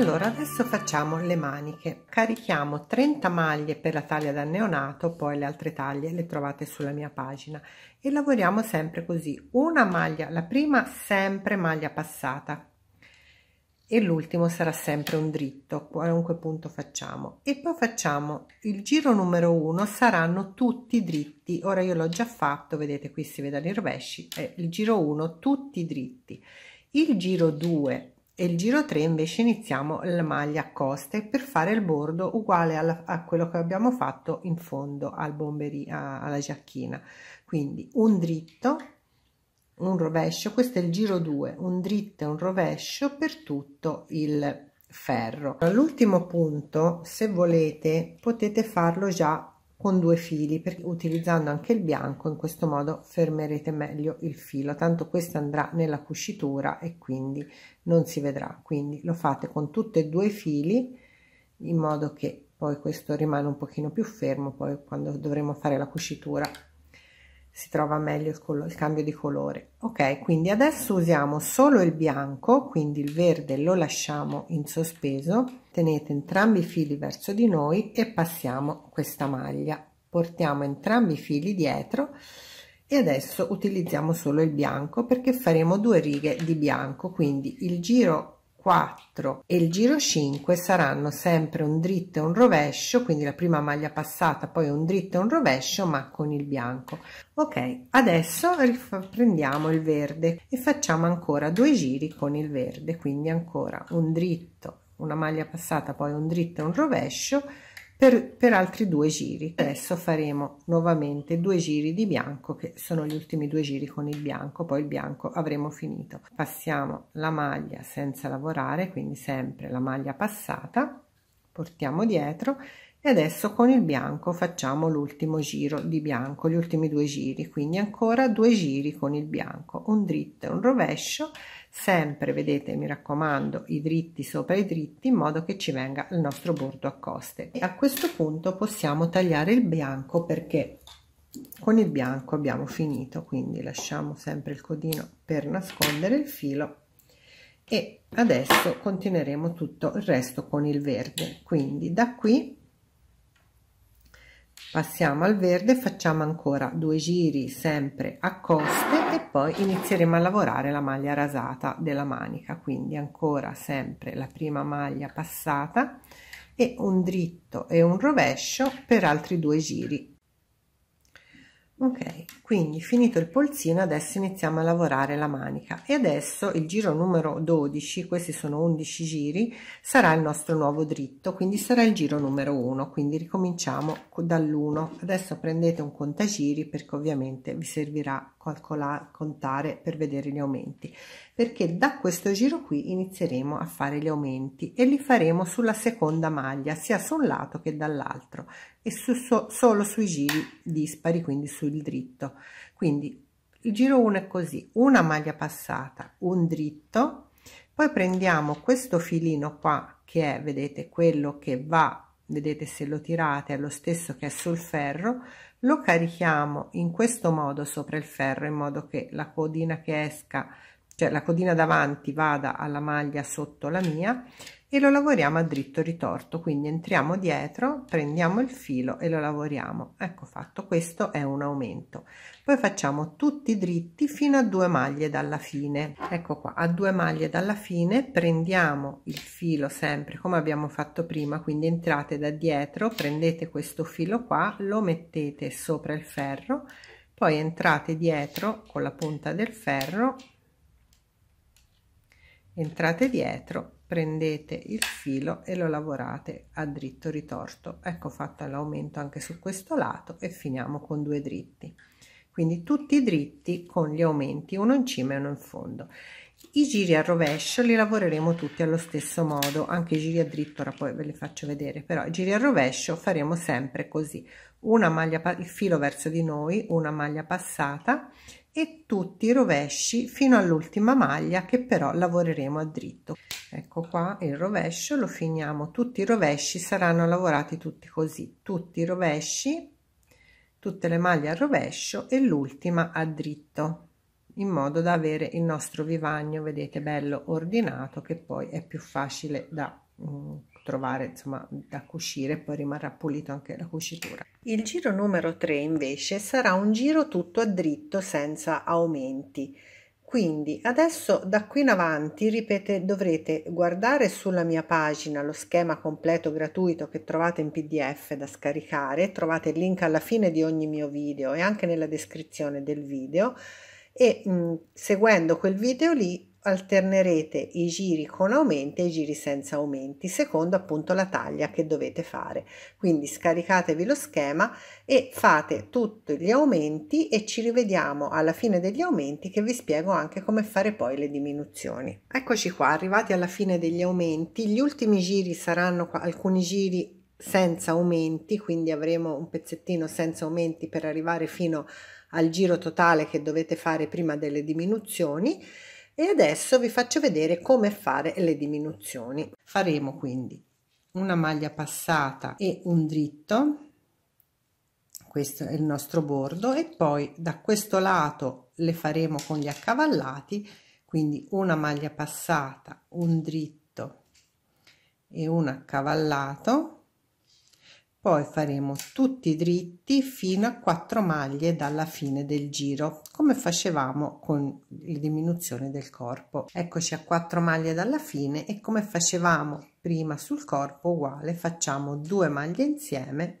allora adesso facciamo le maniche carichiamo 30 maglie per la taglia da neonato poi le altre taglie le trovate sulla mia pagina e lavoriamo sempre così una maglia la prima sempre maglia passata e l'ultimo sarà sempre un dritto qualunque punto facciamo e poi facciamo il giro numero uno saranno tutti dritti ora io l'ho già fatto vedete qui si vedono i rovesci è eh, il giro 1 tutti dritti il giro 2 e il giro 3 invece iniziamo la maglia a coste per fare il bordo uguale alla, a quello che abbiamo fatto in fondo al bomberi, a, alla giacchina quindi un dritto un rovescio questo è il giro 2 un dritto e un rovescio per tutto il ferro all'ultimo punto se volete potete farlo già con due fili per, utilizzando anche il bianco in questo modo fermerete meglio il filo tanto questo andrà nella cucitura e quindi non si vedrà quindi lo fate con tutte e due i fili in modo che poi questo rimane un pochino più fermo poi quando dovremo fare la cucitura si trova meglio il, il cambio di colore. Ok, quindi adesso usiamo solo il bianco, quindi il verde lo lasciamo in sospeso, tenete entrambi i fili verso di noi e passiamo questa maglia. Portiamo entrambi i fili dietro e adesso utilizziamo solo il bianco perché faremo due righe di bianco, quindi il giro 4 e il giro 5 saranno sempre un dritto e un rovescio quindi la prima maglia passata poi un dritto e un rovescio ma con il bianco ok adesso prendiamo il verde e facciamo ancora due giri con il verde quindi ancora un dritto una maglia passata poi un dritto e un rovescio per, per altri due giri adesso faremo nuovamente due giri di bianco che sono gli ultimi due giri con il bianco poi il bianco avremo finito passiamo la maglia senza lavorare quindi sempre la maglia passata portiamo dietro e adesso con il bianco facciamo l'ultimo giro di bianco gli ultimi due giri quindi ancora due giri con il bianco un dritto e un rovescio Sempre, vedete, mi raccomando, i dritti sopra i dritti in modo che ci venga il nostro bordo a coste. E a questo punto possiamo tagliare il bianco perché con il bianco abbiamo finito, quindi lasciamo sempre il codino per nascondere il filo e adesso continueremo tutto il resto con il verde. Quindi da qui passiamo al verde facciamo ancora due giri sempre a coste e poi inizieremo a lavorare la maglia rasata della manica quindi ancora sempre la prima maglia passata e un dritto e un rovescio per altri due giri ok quindi finito il polsino adesso iniziamo a lavorare la manica e adesso il giro numero 12 questi sono 11 giri sarà il nostro nuovo dritto quindi sarà il giro numero 1 quindi ricominciamo dall'1 adesso prendete un contagiri perché ovviamente vi servirà calcolare, contare per vedere gli aumenti, perché da questo giro qui inizieremo a fare gli aumenti e li faremo sulla seconda maglia, sia su un lato che dall'altro e su, so, solo sui giri dispari, quindi sul dritto. Quindi il giro 1 è così, una maglia passata, un dritto, poi prendiamo questo filino qua che è, vedete, quello che va, vedete se lo tirate, è lo stesso che è sul ferro, lo carichiamo in questo modo sopra il ferro in modo che la codina che esca, cioè la codina davanti vada alla maglia sotto la mia e lo lavoriamo a dritto ritorto quindi entriamo dietro prendiamo il filo e lo lavoriamo ecco fatto questo è un aumento poi facciamo tutti dritti fino a due maglie dalla fine ecco qua a due maglie dalla fine prendiamo il filo sempre come abbiamo fatto prima quindi entrate da dietro prendete questo filo qua lo mettete sopra il ferro poi entrate dietro con la punta del ferro entrate dietro prendete il filo e lo lavorate a dritto ritorto ecco fatto l'aumento anche su questo lato e finiamo con due dritti quindi tutti dritti con gli aumenti uno in cima e uno in fondo i giri a rovescio li lavoreremo tutti allo stesso modo anche i giri a dritto ora poi ve li faccio vedere però i giri a rovescio faremo sempre così una maglia il filo verso di noi una maglia passata e tutti i rovesci fino all'ultima maglia che però lavoreremo a dritto ecco qua il rovescio lo finiamo tutti i rovesci saranno lavorati tutti così tutti i rovesci tutte le maglie al rovescio e l'ultima a dritto in modo da avere il nostro vivagno vedete bello ordinato che poi è più facile da um, trovare insomma da cucire poi rimarrà pulito anche la cucitura il giro numero 3 invece sarà un giro tutto a dritto senza aumenti quindi adesso da qui in avanti ripete, dovrete guardare sulla mia pagina lo schema completo gratuito che trovate in pdf da scaricare, trovate il link alla fine di ogni mio video e anche nella descrizione del video e mh, seguendo quel video lì alternerete i giri con aumenti e i giri senza aumenti secondo appunto la taglia che dovete fare quindi scaricatevi lo schema e fate tutti gli aumenti e ci rivediamo alla fine degli aumenti che vi spiego anche come fare poi le diminuzioni eccoci qua arrivati alla fine degli aumenti gli ultimi giri saranno alcuni giri senza aumenti quindi avremo un pezzettino senza aumenti per arrivare fino al giro totale che dovete fare prima delle diminuzioni e adesso vi faccio vedere come fare le diminuzioni. Faremo quindi una maglia passata e un dritto, questo è il nostro bordo, e poi da questo lato le faremo con gli accavallati, quindi una maglia passata, un dritto e un accavallato, poi faremo tutti dritti fino a 4 maglie dalla fine del giro come facevamo con la diminuzione del corpo eccoci a 4 maglie dalla fine e come facevamo prima sul corpo uguale facciamo 2 maglie insieme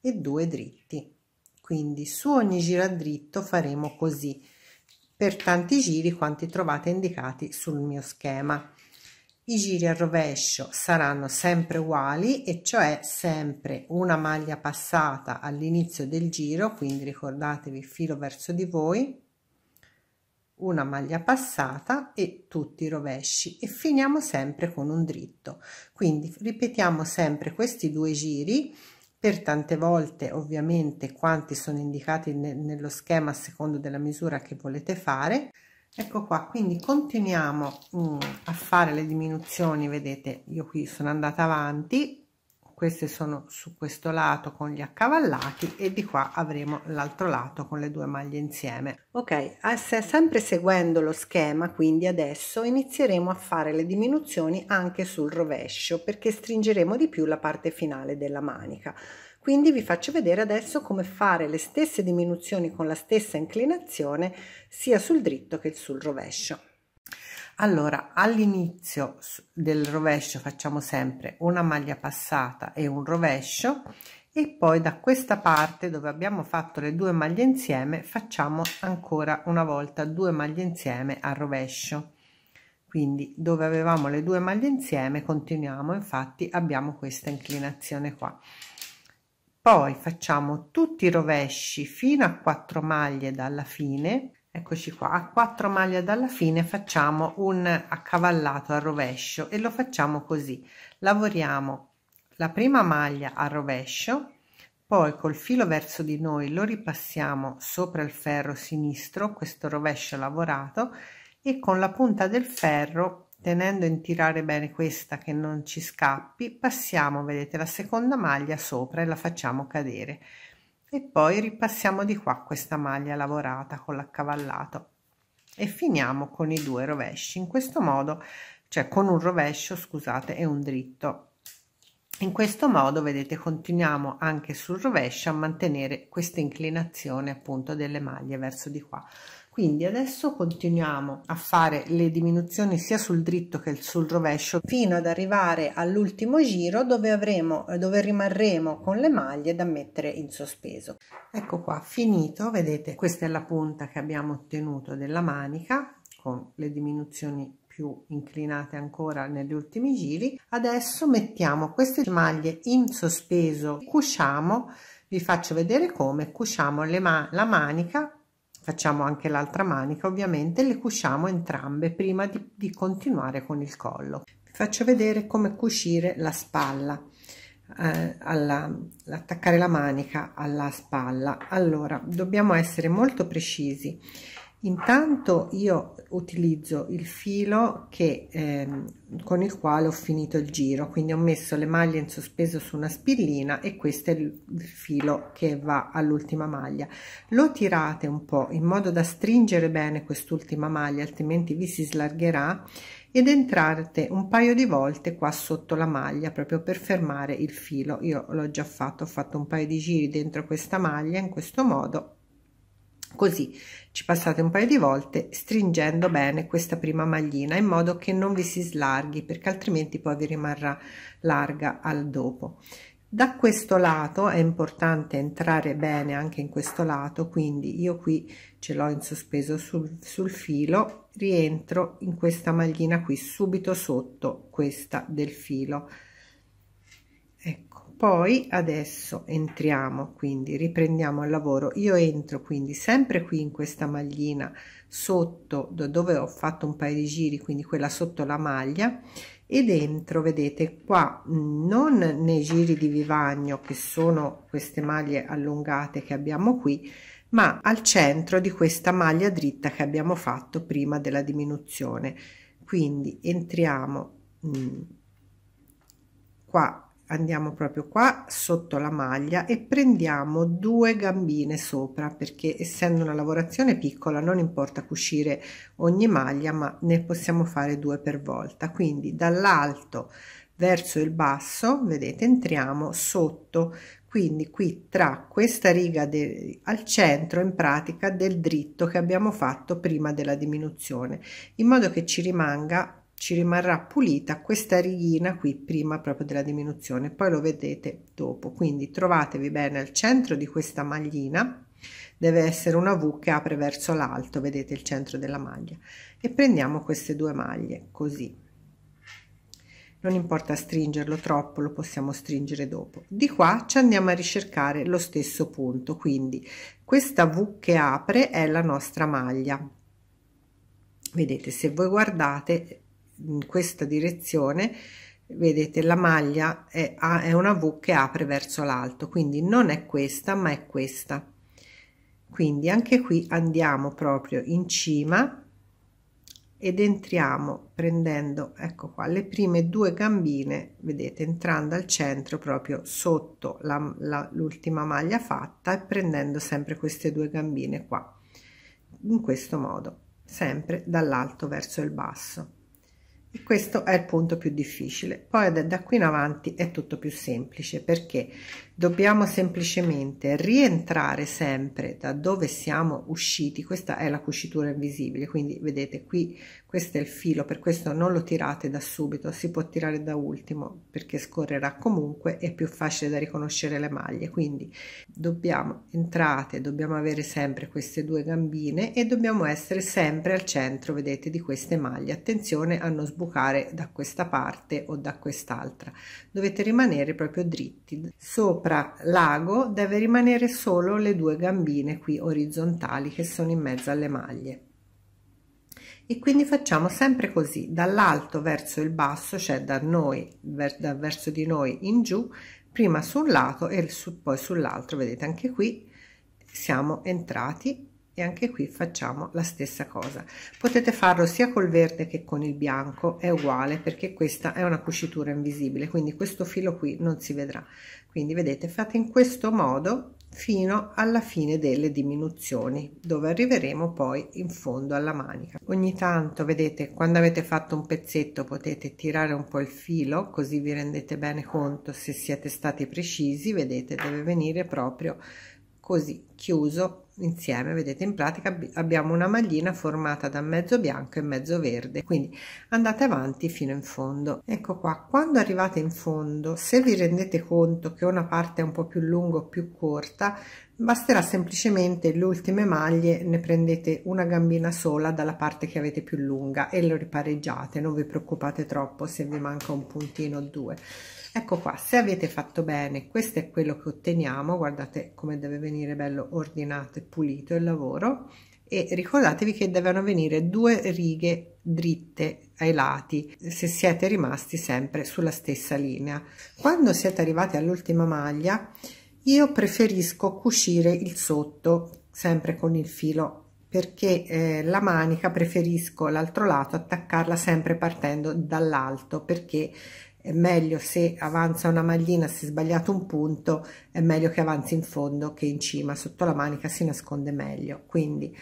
e 2 dritti quindi su ogni giro a dritto faremo così per tanti giri quanti trovate indicati sul mio schema i giri a rovescio saranno sempre uguali e cioè sempre una maglia passata all'inizio del giro, quindi ricordatevi il filo verso di voi, una maglia passata e tutti i rovesci e finiamo sempre con un dritto. Quindi ripetiamo sempre questi due giri per tante volte ovviamente quanti sono indicati ne nello schema a secondo della misura che volete fare ecco qua quindi continuiamo mh, mm, a fare le diminuzioni vedete io qui sono andata avanti queste sono su questo lato con gli accavallati e di qua avremo l'altro lato con le due maglie insieme ok sempre seguendo lo schema quindi adesso inizieremo a fare le diminuzioni anche sul rovescio perché stringeremo di più la parte finale della manica quindi vi faccio vedere adesso come fare le stesse diminuzioni con la stessa inclinazione sia sul dritto che sul rovescio. Allora, all'inizio del rovescio facciamo sempre una maglia passata e un rovescio e poi da questa parte dove abbiamo fatto le due maglie insieme facciamo ancora una volta due maglie insieme a rovescio. Quindi dove avevamo le due maglie insieme continuiamo, infatti abbiamo questa inclinazione qua poi facciamo tutti i rovesci fino a 4 maglie dalla fine eccoci qua a 4 maglie dalla fine facciamo un accavallato a rovescio e lo facciamo così lavoriamo la prima maglia a rovescio poi col filo verso di noi lo ripassiamo sopra il ferro sinistro questo rovescio lavorato e con la punta del ferro tenendo in tirare bene questa che non ci scappi passiamo vedete la seconda maglia sopra e la facciamo cadere e poi ripassiamo di qua questa maglia lavorata con l'accavallato e finiamo con i due rovesci in questo modo cioè con un rovescio scusate e un dritto in questo modo vedete continuiamo anche sul rovescio a mantenere questa inclinazione appunto delle maglie verso di qua quindi adesso continuiamo a fare le diminuzioni sia sul dritto che sul rovescio fino ad arrivare all'ultimo giro dove avremo dove rimarremo con le maglie da mettere in sospeso ecco qua finito vedete questa è la punta che abbiamo ottenuto della manica con le diminuzioni più inclinate ancora negli ultimi giri adesso mettiamo queste maglie in sospeso cusciamo vi faccio vedere come cusciamo le ma la manica facciamo anche l'altra manica ovviamente le cusciamo entrambe prima di, di continuare con il collo vi faccio vedere come cucire la spalla eh, alla, attaccare la manica alla spalla allora dobbiamo essere molto precisi Intanto io utilizzo il filo che, ehm, con il quale ho finito il giro, quindi ho messo le maglie in sospeso su una spillina e questo è il filo che va all'ultima maglia. Lo tirate un po' in modo da stringere bene quest'ultima maglia, altrimenti vi si slargherà ed entrate un paio di volte qua sotto la maglia proprio per fermare il filo. Io l'ho già fatto, ho fatto un paio di giri dentro questa maglia in questo modo Così ci passate un paio di volte stringendo bene questa prima maglina in modo che non vi si slarghi perché altrimenti poi vi rimarrà larga al dopo. Da questo lato è importante entrare bene anche in questo lato, quindi io qui ce l'ho in sospeso sul, sul filo, rientro in questa maglina qui subito sotto questa del filo poi adesso entriamo quindi riprendiamo il lavoro io entro quindi sempre qui in questa maglina sotto dove ho fatto un paio di giri quindi quella sotto la maglia ed entro vedete qua non nei giri di vivagno che sono queste maglie allungate che abbiamo qui ma al centro di questa maglia dritta che abbiamo fatto prima della diminuzione quindi entriamo mh, qua andiamo proprio qua sotto la maglia e prendiamo due gambine sopra perché essendo una lavorazione piccola non importa cucire ogni maglia ma ne possiamo fare due per volta quindi dall'alto verso il basso vedete entriamo sotto quindi qui tra questa riga de, al centro in pratica del dritto che abbiamo fatto prima della diminuzione in modo che ci rimanga ci rimarrà pulita questa righina qui prima proprio della diminuzione poi lo vedete dopo quindi trovatevi bene al centro di questa maglina deve essere una V che apre verso l'alto vedete il centro della maglia e prendiamo queste due maglie così non importa stringerlo troppo lo possiamo stringere dopo di qua ci andiamo a ricercare lo stesso punto quindi questa V che apre è la nostra maglia vedete se voi guardate in questa direzione vedete la maglia è, è una V che apre verso l'alto quindi non è questa ma è questa quindi anche qui andiamo proprio in cima ed entriamo prendendo ecco qua le prime due gambine vedete entrando al centro proprio sotto l'ultima maglia fatta e prendendo sempre queste due gambine qua in questo modo sempre dall'alto verso il basso e questo è il punto più difficile poi da qui in avanti è tutto più semplice perché dobbiamo semplicemente rientrare sempre da dove siamo usciti questa è la cucitura invisibile quindi vedete qui questo è il filo per questo non lo tirate da subito si può tirare da ultimo perché scorrerà comunque è più facile da riconoscere le maglie quindi dobbiamo entrate dobbiamo avere sempre queste due gambine e dobbiamo essere sempre al centro vedete di queste maglie attenzione a non sbucare da questa parte o da quest'altra dovete rimanere proprio dritti sopra sopra l'ago deve rimanere solo le due gambine qui orizzontali che sono in mezzo alle maglie e quindi facciamo sempre così dall'alto verso il basso cioè da noi ver, da verso di noi in giù prima su un lato e su, poi sull'altro vedete anche qui siamo entrati e anche qui facciamo la stessa cosa potete farlo sia col verde che con il bianco è uguale perché questa è una cucitura invisibile quindi questo filo qui non si vedrà quindi vedete, fate in questo modo fino alla fine delle diminuzioni dove arriveremo poi in fondo alla manica ogni tanto vedete quando avete fatto un pezzetto potete tirare un po il filo così vi rendete bene conto se siete stati precisi vedete deve venire proprio così chiuso insieme vedete in pratica abbiamo una maglina formata da mezzo bianco e mezzo verde quindi andate avanti fino in fondo ecco qua quando arrivate in fondo se vi rendete conto che una parte è un po più lunga o più corta basterà semplicemente le ultime maglie ne prendete una gambina sola dalla parte che avete più lunga e lo ripareggiate non vi preoccupate troppo se vi manca un puntino o due Ecco qua, se avete fatto bene, questo è quello che otteniamo, guardate come deve venire bello ordinato e pulito il lavoro e ricordatevi che devono venire due righe dritte ai lati se siete rimasti sempre sulla stessa linea. Quando siete arrivati all'ultima maglia io preferisco cucire il sotto sempre con il filo perché eh, la manica preferisco l'altro lato attaccarla sempre partendo dall'alto perché è meglio se avanza una maglina se sbagliato un punto è meglio che avanzi in fondo che in cima sotto la manica si nasconde meglio quindi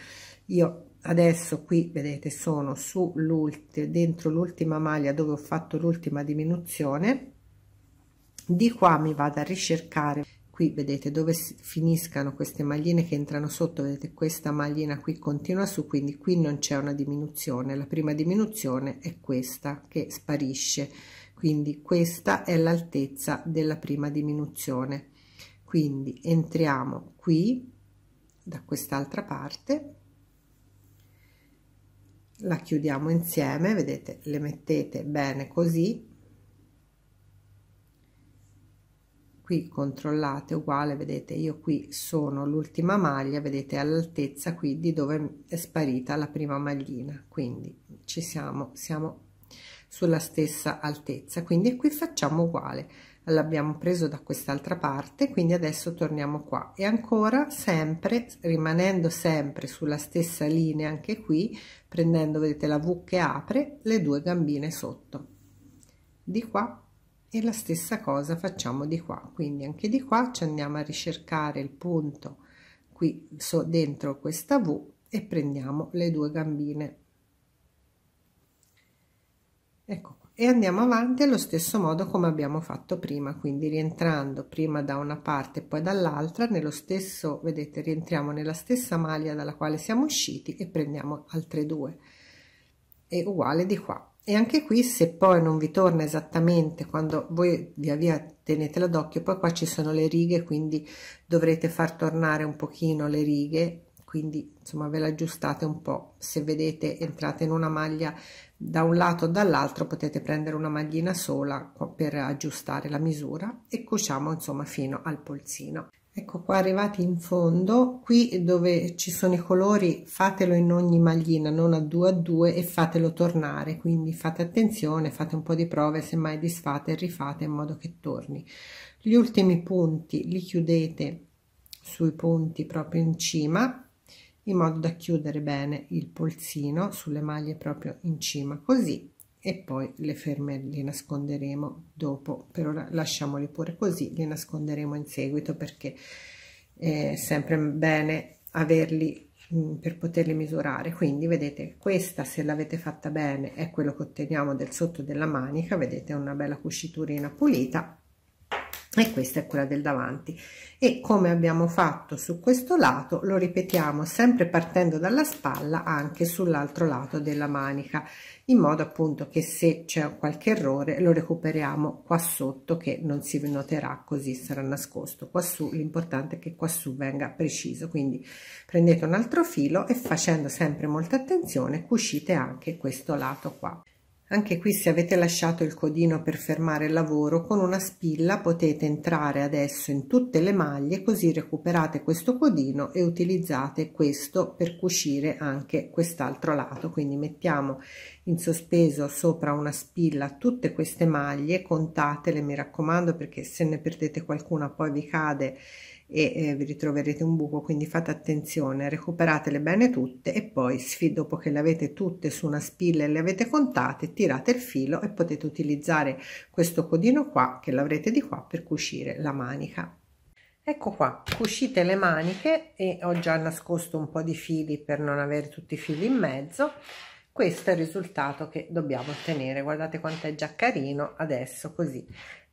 io adesso qui vedete sono sull'ultima dentro l'ultima maglia dove ho fatto l'ultima diminuzione di qua mi vado a ricercare qui vedete dove finiscano queste magline che entrano sotto vedete questa maglina qui continua su quindi qui non c'è una diminuzione la prima diminuzione è questa che sparisce quindi questa è l'altezza della prima diminuzione quindi entriamo qui da quest'altra parte la chiudiamo insieme vedete le mettete bene così qui controllate uguale vedete io qui sono l'ultima maglia vedete all'altezza qui di dove è sparita la prima maglina quindi ci siamo siamo sulla stessa altezza quindi qui facciamo uguale l'abbiamo preso da quest'altra parte quindi adesso torniamo qua e ancora sempre rimanendo sempre sulla stessa linea anche qui prendendo vedete la v che apre le due gambine sotto di qua e la stessa cosa facciamo di qua quindi anche di qua ci andiamo a ricercare il punto qui so, dentro questa v e prendiamo le due gambine ecco e andiamo avanti allo stesso modo come abbiamo fatto prima quindi rientrando prima da una parte e poi dall'altra nello stesso vedete rientriamo nella stessa maglia dalla quale siamo usciti e prendiamo altre due è uguale di qua e anche qui se poi non vi torna esattamente quando voi via via tenetela d'occhio poi qua ci sono le righe quindi dovrete far tornare un pochino le righe quindi insomma ve le aggiustate un po' se vedete entrate in una maglia da un lato o dall'altro potete prendere una maglina sola per aggiustare la misura e cuciamo insomma fino al polsino ecco qua arrivati in fondo qui dove ci sono i colori fatelo in ogni maglina non a due a due e fatelo tornare quindi fate attenzione fate un po di prove semmai disfate e rifate in modo che torni gli ultimi punti li chiudete sui punti proprio in cima in modo da chiudere bene il polsino sulle maglie proprio in cima così e poi le ferme le nasconderemo dopo per ora lasciamoli pure così le nasconderemo in seguito perché è sempre bene averli mm, per poterli misurare quindi vedete questa se l'avete fatta bene è quello che otteniamo del sotto della manica vedete una bella cusciturina pulita e questa è quella del davanti e come abbiamo fatto su questo lato lo ripetiamo sempre partendo dalla spalla anche sull'altro lato della manica in modo appunto che se c'è qualche errore lo recuperiamo qua sotto che non si noterà così sarà nascosto quassù l'importante è che quassù venga preciso quindi prendete un altro filo e facendo sempre molta attenzione cucite anche questo lato qua anche qui se avete lasciato il codino per fermare il lavoro, con una spilla potete entrare adesso in tutte le maglie così recuperate questo codino e utilizzate questo per cucire anche quest'altro lato. Quindi mettiamo in sospeso sopra una spilla tutte queste maglie, contatele mi raccomando perché se ne perdete qualcuna poi vi cade e eh, vi ritroverete un buco quindi fate attenzione recuperatele bene tutte e poi dopo che le avete tutte su una spilla e le avete contate tirate il filo e potete utilizzare questo codino qua che l'avrete di qua per cucire la manica ecco qua cucite le maniche e ho già nascosto un po di fili per non avere tutti i fili in mezzo questo è il risultato che dobbiamo ottenere guardate quanto è già carino adesso così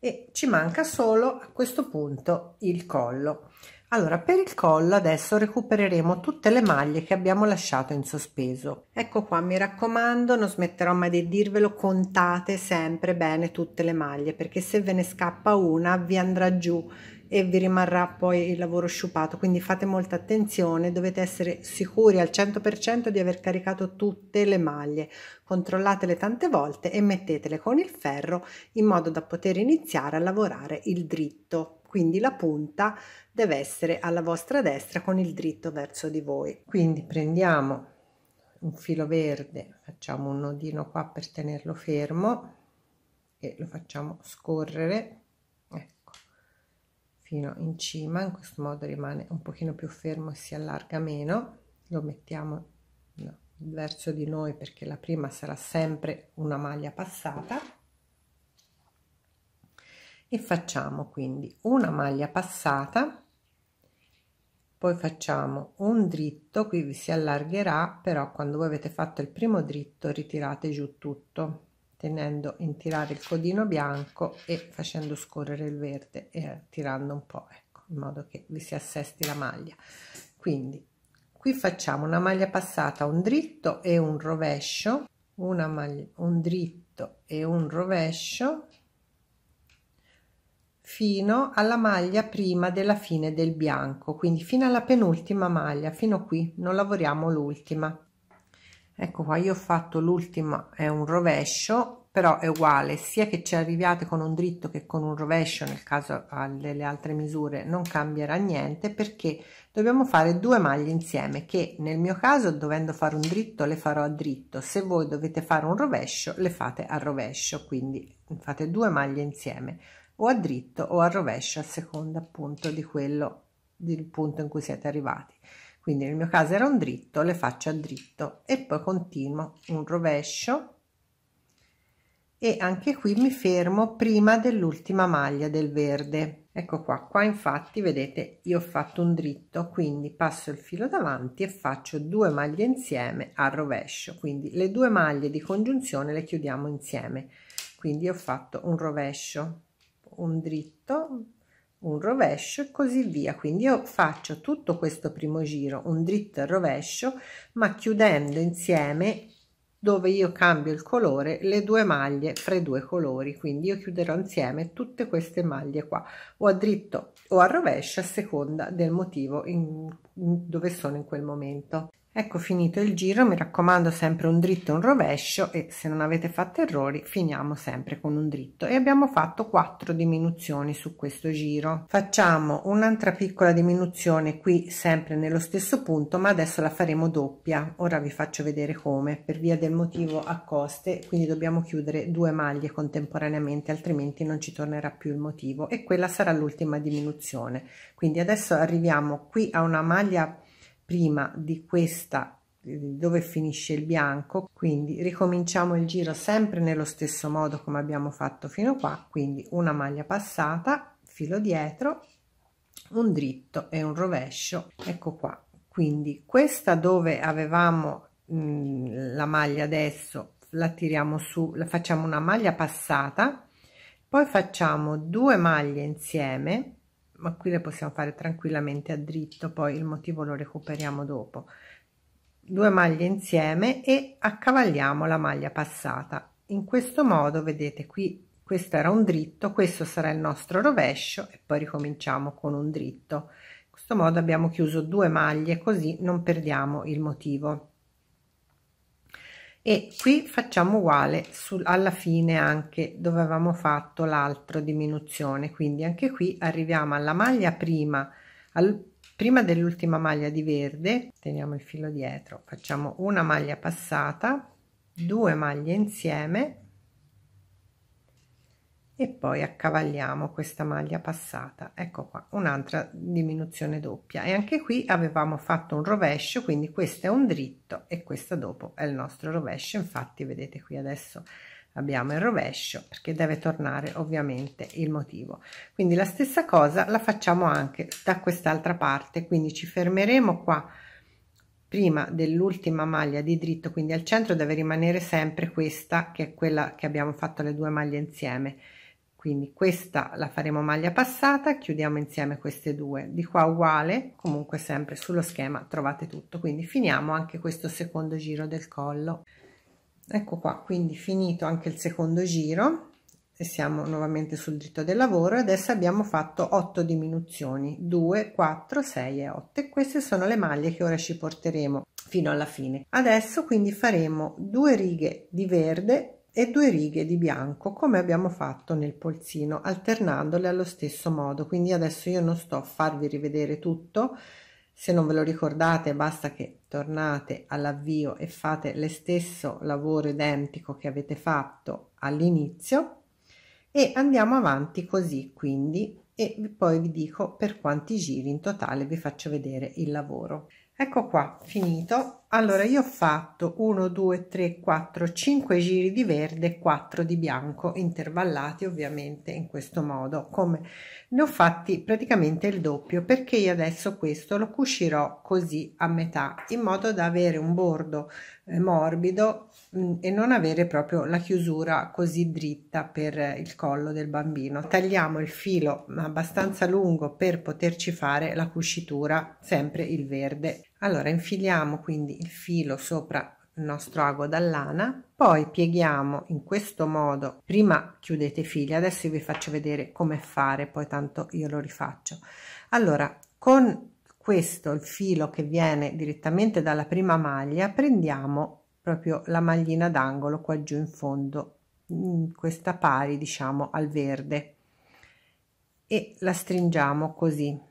e ci manca solo a questo punto il collo allora per il collo adesso recupereremo tutte le maglie che abbiamo lasciato in sospeso ecco qua mi raccomando non smetterò mai di dirvelo contate sempre bene tutte le maglie perché se ve ne scappa una vi andrà giù e vi rimarrà poi il lavoro sciupato, quindi fate molta attenzione, dovete essere sicuri al 100% di aver caricato tutte le maglie, controllatele tante volte e mettetele con il ferro in modo da poter iniziare a lavorare il dritto quindi la punta deve essere alla vostra destra con il dritto verso di voi. Quindi prendiamo un filo verde, facciamo un nodino qua per tenerlo fermo e lo facciamo scorrere fino in cima in questo modo rimane un pochino più fermo e si allarga meno lo mettiamo no, verso di noi perché la prima sarà sempre una maglia passata e facciamo quindi una maglia passata poi facciamo un dritto qui vi si allargherà però quando voi avete fatto il primo dritto ritirate giù tutto tenendo in tirare il codino bianco e facendo scorrere il verde e eh, tirando un po' ecco, in modo che vi si assesti la maglia quindi qui facciamo una maglia passata un dritto e un rovescio una maglia un dritto e un rovescio fino alla maglia prima della fine del bianco quindi fino alla penultima maglia fino qui non lavoriamo l'ultima ecco qua io ho fatto l'ultima è un rovescio però è uguale sia che ci arriviate con un dritto che con un rovescio nel caso delle altre misure non cambierà niente perché dobbiamo fare due maglie insieme che nel mio caso dovendo fare un dritto le farò a dritto se voi dovete fare un rovescio le fate a rovescio quindi fate due maglie insieme o a dritto o a rovescio a seconda appunto di quello del punto in cui siete arrivati quindi nel mio caso era un dritto le faccio a dritto e poi continuo un rovescio e anche qui mi fermo prima dell'ultima maglia del verde ecco qua qua infatti vedete io ho fatto un dritto quindi passo il filo davanti e faccio due maglie insieme al rovescio quindi le due maglie di congiunzione le chiudiamo insieme quindi ho fatto un rovescio un dritto un rovescio e così via quindi io faccio tutto questo primo giro un dritto e rovescio ma chiudendo insieme dove io cambio il colore le due maglie fra i due colori quindi io chiuderò insieme tutte queste maglie qua o a dritto o a rovescio a seconda del motivo in, in, dove sono in quel momento Ecco finito il giro, mi raccomando sempre un dritto e un rovescio e se non avete fatto errori finiamo sempre con un dritto e abbiamo fatto 4 diminuzioni su questo giro. Facciamo un'altra piccola diminuzione qui sempre nello stesso punto ma adesso la faremo doppia, ora vi faccio vedere come per via del motivo a coste quindi dobbiamo chiudere due maglie contemporaneamente altrimenti non ci tornerà più il motivo e quella sarà l'ultima diminuzione. Quindi adesso arriviamo qui a una maglia prima di questa eh, dove finisce il bianco quindi ricominciamo il giro sempre nello stesso modo come abbiamo fatto fino qua quindi una maglia passata filo dietro un dritto e un rovescio ecco qua quindi questa dove avevamo mh, mm, la maglia adesso la tiriamo su la facciamo una maglia passata poi facciamo due maglie insieme ma qui le possiamo fare tranquillamente a dritto poi il motivo lo recuperiamo dopo due maglie insieme e accavalliamo la maglia passata in questo modo vedete qui questo era un dritto questo sarà il nostro rovescio e poi ricominciamo con un dritto in questo modo abbiamo chiuso due maglie così non perdiamo il motivo e qui facciamo uguale sul, alla fine anche dove avevamo fatto l'altra diminuzione quindi anche qui arriviamo alla maglia prima al, prima dell'ultima maglia di verde teniamo il filo dietro facciamo una maglia passata due maglie insieme e poi accavalliamo questa maglia passata ecco qua un'altra diminuzione doppia e anche qui avevamo fatto un rovescio quindi questo è un dritto e questo dopo è il nostro rovescio infatti vedete qui adesso abbiamo il rovescio perché deve tornare ovviamente il motivo quindi la stessa cosa la facciamo anche da quest'altra parte quindi ci fermeremo qua prima dell'ultima maglia di dritto quindi al centro deve rimanere sempre questa che è quella che abbiamo fatto le due maglie insieme quindi questa la faremo maglia passata chiudiamo insieme queste due di qua uguale comunque sempre sullo schema trovate tutto quindi finiamo anche questo secondo giro del collo ecco qua quindi finito anche il secondo giro e siamo nuovamente sul dritto del lavoro adesso abbiamo fatto 8 diminuzioni 2 4 6 e 8 e queste sono le maglie che ora ci porteremo fino alla fine adesso quindi faremo due righe di verde e due righe di bianco come abbiamo fatto nel polsino alternandole allo stesso modo quindi adesso io non sto a farvi rivedere tutto se non ve lo ricordate basta che tornate all'avvio e fate lo stesso lavoro identico che avete fatto all'inizio e andiamo avanti così quindi e poi vi dico per quanti giri in totale vi faccio vedere il lavoro ecco qua finito allora io ho fatto 1, 2, 3, 4, 5 giri di verde 4 di bianco, intervallati ovviamente in questo modo, come ne ho fatti praticamente il doppio, perché io adesso questo lo cucirò così a metà, in modo da avere un bordo eh, morbido mm, e non avere proprio la chiusura così dritta per eh, il collo del bambino. Tagliamo il filo abbastanza lungo per poterci fare la cucitura, sempre il verde allora infiliamo quindi il filo sopra il nostro ago dall'ana poi pieghiamo in questo modo prima chiudete i fili adesso vi faccio vedere come fare poi tanto io lo rifaccio allora con questo il filo che viene direttamente dalla prima maglia prendiamo proprio la maglina d'angolo qua giù in fondo in questa pari diciamo al verde e la stringiamo così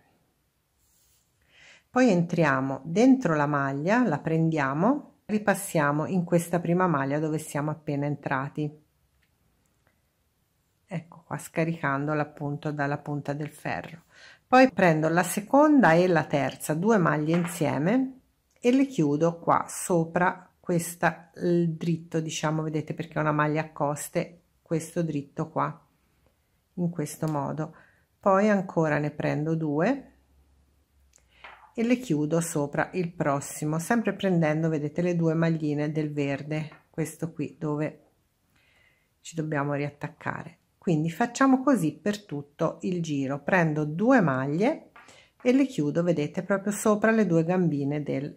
poi entriamo dentro la maglia, la prendiamo, ripassiamo in questa prima maglia dove siamo appena entrati. Ecco qua, scaricandola appunto dalla punta del ferro. Poi prendo la seconda e la terza, due maglie insieme, e le chiudo qua sopra questa il dritto diciamo vedete perché è una maglia a coste questo dritto qua in questo modo poi ancora ne prendo due e le chiudo sopra il prossimo sempre prendendo vedete le due magline del verde questo qui dove ci dobbiamo riattaccare quindi facciamo così per tutto il giro prendo due maglie e le chiudo vedete proprio sopra le due gambine del,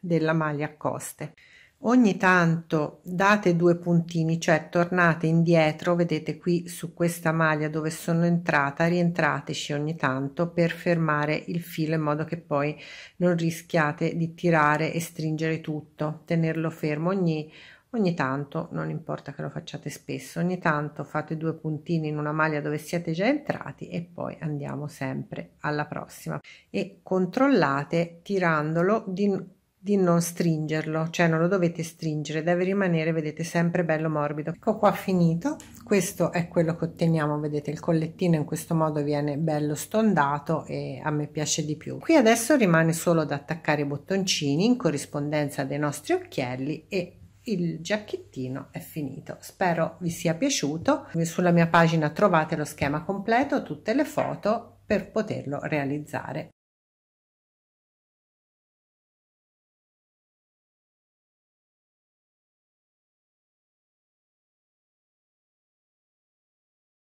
della maglia a coste ogni tanto date due puntini cioè tornate indietro vedete qui su questa maglia dove sono entrata rientrateci ogni tanto per fermare il filo in modo che poi non rischiate di tirare e stringere tutto tenerlo fermo ogni ogni tanto non importa che lo facciate spesso ogni tanto fate due puntini in una maglia dove siete già entrati e poi andiamo sempre alla prossima e controllate tirandolo di di non stringerlo, cioè non lo dovete stringere, deve rimanere, vedete, sempre bello morbido. Ecco qua finito, questo è quello che otteniamo, vedete, il collettino in questo modo viene bello stondato e a me piace di più. Qui adesso rimane solo da attaccare i bottoncini in corrispondenza dei nostri occhielli e il giacchettino è finito spero vi sia piaciuto sulla mia pagina trovate lo schema completo tutte le foto per poterlo realizzare